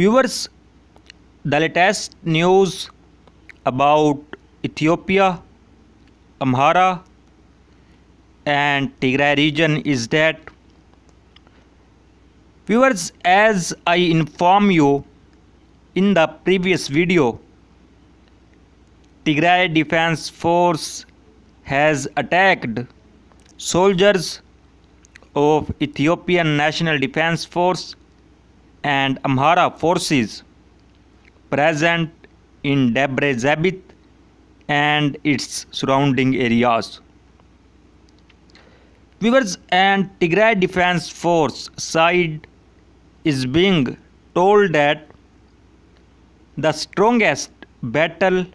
viewers, the latest news about Ethiopia, Amhara, and Tigray region is that viewers, as I inform you in the previous video, Tigray Defense Force has attacked soldiers of Ethiopian National Defense Force and Amhara forces present in Debre Zabit and its surrounding areas. Viewers and Tigray Defense Force side is being told that the strongest battle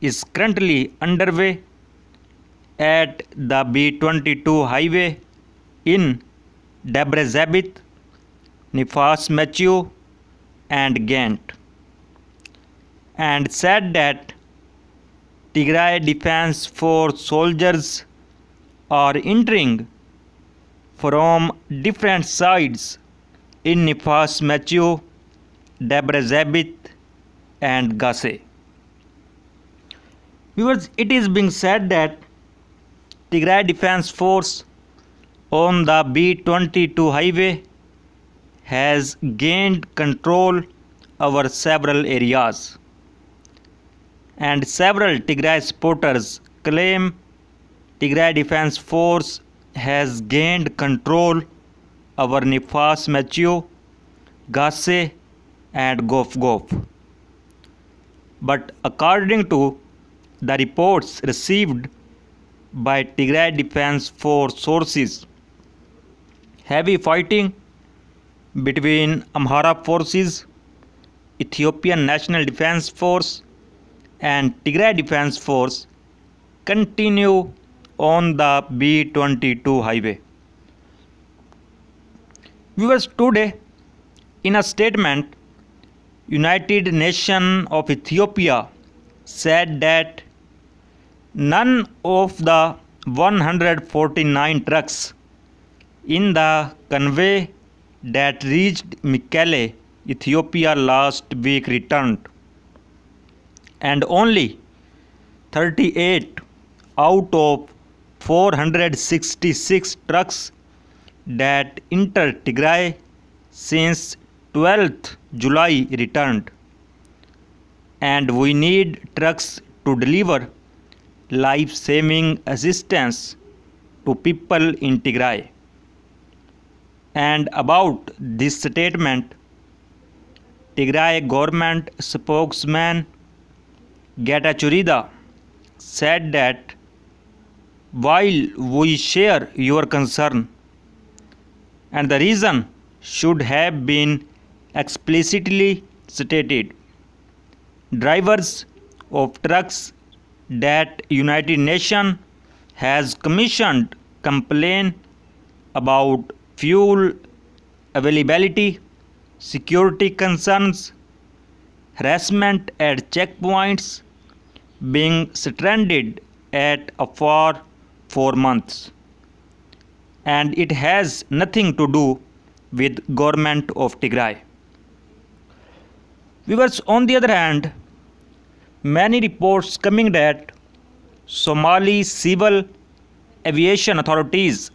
is currently underway at the B22 highway in Debre Zabit Nefas Matthew and Ghent and said that Tigray Defense Force soldiers are entering from different sides in Nefas Matthew, Debrecebit and Gase. Because it is being said that Tigray Defense Force on the B22 highway has gained control over several areas and several Tigray supporters claim Tigray Defense Force has gained control over Nifas Machio, Gasse and Gof Gof. But according to the reports received by Tigray Defense Force sources, heavy fighting between Amhara forces, Ethiopian National Defense Force and Tigray Defense Force continue on the B22 highway. Viewers, today in a statement, United Nation of Ethiopia said that none of the 149 trucks in the convey that reached Mekelle, Ethiopia last week returned, and only 38 out of 466 trucks that entered Tigray since 12th July returned. And we need trucks to deliver life saving assistance to people in Tigray and about this statement, Tigray government spokesman Geta Churida said that while we share your concern and the reason should have been explicitly stated, drivers of trucks that United Nations has commissioned complain about fuel availability, security concerns, harassment at checkpoints, being stranded at afar four months. And it has nothing to do with government of Tigray. Viewers, on the other hand, many reports coming that Somali civil aviation authorities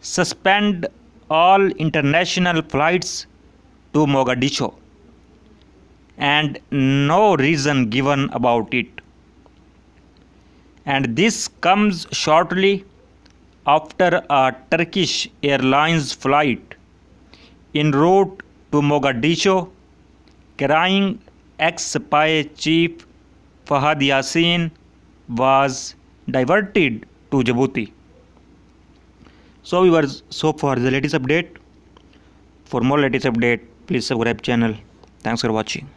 suspend all international flights to Mogadishu and no reason given about it. And this comes shortly after a Turkish Airlines flight en route to Mogadishu carrying ex-spy chief Fahad Yassin was diverted to Djibouti so viewers so for the latest update for more latest update please subscribe channel thanks for watching